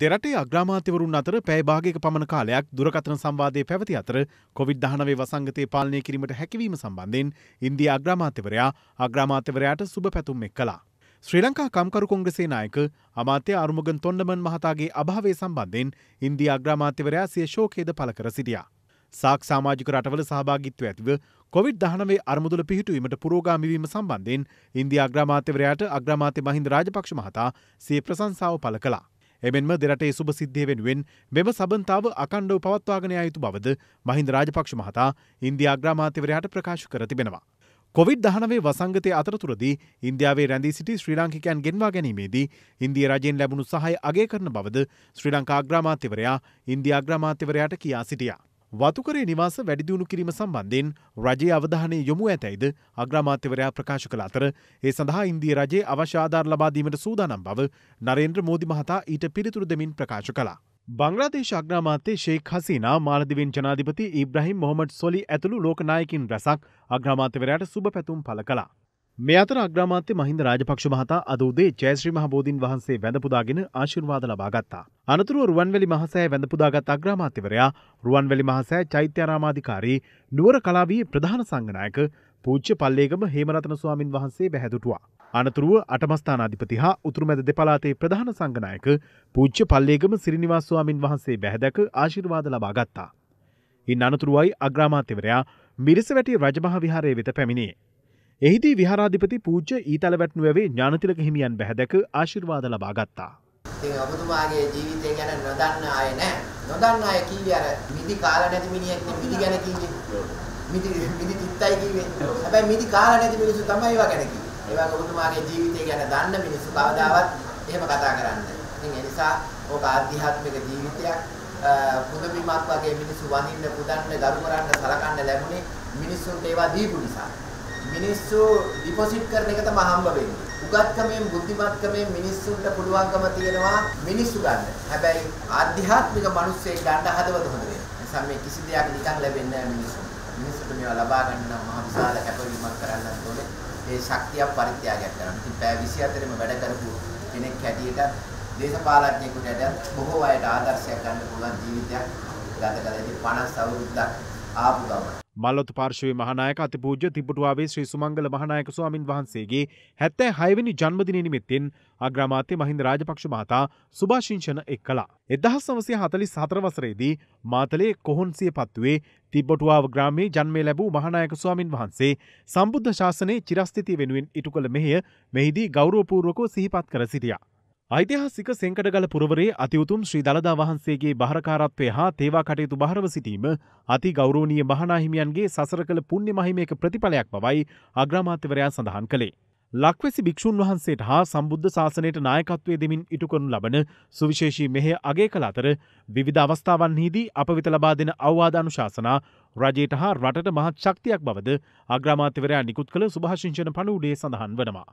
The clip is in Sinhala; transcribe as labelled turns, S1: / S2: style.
S1: දෙරටේ අග්‍රාමාත්‍යවරුන් අතර පැය භාගයක පමණ කාලයක් දුරකථන සංවාදයේ පැවති අතර කොවිD-19 වසංගතය පාලනය කිරීමට හැකිවීම සම්බන්ධයෙන් ඉන්දියා අග්‍රාමාත්‍යවරයා අග්‍රාමාත්‍යවරයාට සුබ පැතුම් එක් කළා. ශ්‍රී ලංකා කම්කරු කොංග්‍රසේ නායක අමාත්‍ය අරුමුගන් තොන්ඩමන් මහතාගේ අභාවය සම්බන්ධයෙන් ඉන්දිය අග්‍රාමාත්‍යවරයා සිය ශෝකේද පළ කර සිටියා. සාක් සාමාජික රටවල සහභාගිත්ව ඇතිව කොවිD දහනවේ අරමුදුල පිහිටුවීමට පුරෝගාමිවීම සම්බන්ධයෙන් ඉන්දිය අග්‍රාමාත්‍යවරයාට අග්‍රාමාත්‍ය මහින්ද රාජපක්ෂ මහතා සිය ප්‍රසංසාව පළ කළා. එමෙන්ම දෙරටේ සුබ සිද්ධිය වෙනුවෙන් මෙම සබන්තාව අකණ්ඩව පවත්වාගෙන යුතු බවද මහින්ද රාජපක්ෂ මහතා ඉන්දියා අග්‍රාමාත්‍යවරයාට ප්‍රකාශ කර තිබෙනවා. කොවිD දහනවේ වසංගතය අතරතුරදී ඉන්දියාවේ රැඳී සිටි ශ්‍රී ලාංකිකයන් ගෙන්වා ගැනීමේදී ඉන්දිය රජයෙන් ලැබුණු සහය අගේ කරන බවද ශ්‍රී ලංකා අග්‍රාමාත්‍යවරයා ඉන්දියා අග්‍රාමාත්‍යවරයාට කියා සිටියා. වතුකරේ නිවාස වැඩිදියුණු කිරීම සම්බන්ධයෙන් රජයේ අවධානය යොමු ඇතැයිද අග්‍රාමාත්‍යවරයා ප්‍රකාශ කළ අතර ඒ සඳහා ඉන්දිය රජයේ අවශ්‍ය ආධාර ලබාදීමට සූදානම් බව නරේන්ද්‍ර මෝදි මහතා ඊට පිළිතුරු දෙමින් ප්‍රකාශ කළා. බංග්‍රාදේශ අග්‍රාමාත්‍ය ෂේක් හසීනා මාලදිවෙන් ජනාධිපති ඉබ්‍රහිම් මොහොමඩ් සොලි ඇතුළු ලෝකනායකින් රැසක් අග්‍රාමාත්‍යවරයාට සුබ පැතුම් පළ කළා. මේ අතර අග්‍රාමාත්‍ය මහින්ද රාජපක්ෂ මහතා අද උදේ ජයශ්‍රී මහ බෝධීන් වහන්සේ වැඳපුදාගෙන ආශිර්වාද ලබා ගත්තා. අනතුරුව රුවන්වැලි මහසෑය වැඳපුදාගත් අග්‍රාමාත්‍යවරයා රුවන්වැලි මහසෑය චෛත්‍යාරාමාධිකාරී නුවර කලාවියේ ප්‍රධාන සංගනායක පූජ්‍ය පල්ලේගම හේමරතන ස්වාමින් වහන්සේ බැහැදුටුවා. අනතුරුව අටමස්ථානාධිපති හා උතුරුමැද දෙපළාතේ ප්‍රධාන සංගනායක පූජ්‍ය පල්ලේගම සිරිනිවාස් ස්වාමින් වහන්සේ බැහැදැක ආශිර්වාද ලබා ගත්තා. ඉන් අනතුරුවයි අග්‍රාමාත්‍යවරයා මිරිසවැටි රජමහ විහාරයේ වෙත පැමිණියේ. එහිදී විහාරාධිපති පූජ්‍ය ඊතල වැට්නුවේ ඥානතිලක හිමියන් බැහැදැක ආශිර්වාද ලබා ගත්තා.
S2: ඉතින් ඔබතුමාගේ ජීවිතය ගැන නොදන්න අය නෑ. නොදන්න අය කිව්වේ අර මිදි කාලා නැති මිනිහෙක් නේ මිදි ගැන කිව්වේ. මිදි මිදි තිත්තයි කිව්වේ. හැබැයි මිදි කාලා නැති මිනිස්සු තමයි ඒවා ගැන කිව්වේ. ඒ වගේ ඔබතුමාගේ ජීවිතය ගැන දන්න මිනිස්සු කවදාවත් එහෙම කතා කරන්නේ නෑ. ඉතින් ඒ නිසා ඔබ ආධ්‍යාත්මික ජීවිතයක් පුදබිමක් වගේ මිනිස්සු වඳින්න පුදන්න ගරු කරන්න සලකන්න ලැබුණේ මිනිස්සුන්ට ඒවා දීපු නිසා. මිනිස්සු ඩිපොසිට් කරන එක තමයි හම්බ වෙන්නේ. උගත්කමෙන් බුද්ධිමත්කමෙන් මිනිස්සුන්ට පුළුවන්කම තියෙනවා මිනිස්සු ගන්න. හැබැයි ආධ්‍යාත්මික මිනිස්සෙක් ගන්න හදවත හොඳ වෙනවා. නිසා මේ කිසි දෙයක් නිකන් වෙන්නේ නැහැ මිනිස්සු. මිනිස්සුන්ට මේවා ලබා ගන්න නම් මහ විශාල කැපවීමක් කරන්න ඕනේ. ඒ ශක්තිය පරිත්‍යාගයක් කරන්න. ඉතින් පැය 24ෙම වැඩ කරපු කෙනෙක් හැටියට දේශපාලඥයෙකුට බොහෝ අයට ආදර්ශයක් ගන්න පුළුවන් ජීවිතයක් ගත කළා. ඉතින් 50 අවුරුද්දක්
S1: ආපු ගමන්. මල්ලොත් පාර්ශවයේ මහානායක අතිපූජ්‍ය තිබ්බටුවාවේ ශ්‍රී සුමංගල මහානායක ස්වාමින් වහන්සේගේ 76 වෙනි ජන්මදිනය නිමිත්තෙන් අග්‍රාමාත්‍ය මහින්ද රාජපක්ෂ මහතා සුභාශිංසන එක් කළා. 1944 වසරේදී මාතලේ කොහොන්සිය පත්තුවේ තිබ්බටුවාව ග්‍රාමයේ ජන්මය ලැබූ මහානායක ස්වාමින් වහන්සේ සම්බුද්ධ ශාසනයේ චිරස්ථිතිය වෙනුවෙන් ඉටු කළ මෙහෙය මෙහිදී ගෞරවපූර්වකව සිහිපත් කර සිටියා. ඓතිහාසික සෙංකඩගල පුරවරේ අතිඋතුම් ශ්‍රී දළදා වහන්සේගේ බහරකාරත්වය හා තේවා කටයුතු බහරව සිටීම අති ගෞරෝණීය මහනාහිමියන්ගේ සසර කළ පුණ්‍ය මහිමයක ප්‍රතිඵලයක් බවයි අග්‍රාමාත්‍යවරයා සඳහන් කළේ. ලක්වැසි භික්‍ෂූන් වහන්සේට හා සම්බුද්ධ ශාසනයට නායකත්වය දෙමින් ඉටුකරනු ලබන සුවිශේෂී මෙහය අගේ කළ අතර විධ අවස්ථාවන්හිදී අප විත ලබා දෙන අවවාධානු ශාසනා රජයට හා රටට මහත් ශක්තියක් බවද අග්‍රමාත්‍යවරයා නිකුත් කළ සුභාශිංෂණ පණුඩේ සඳහන් වනවා.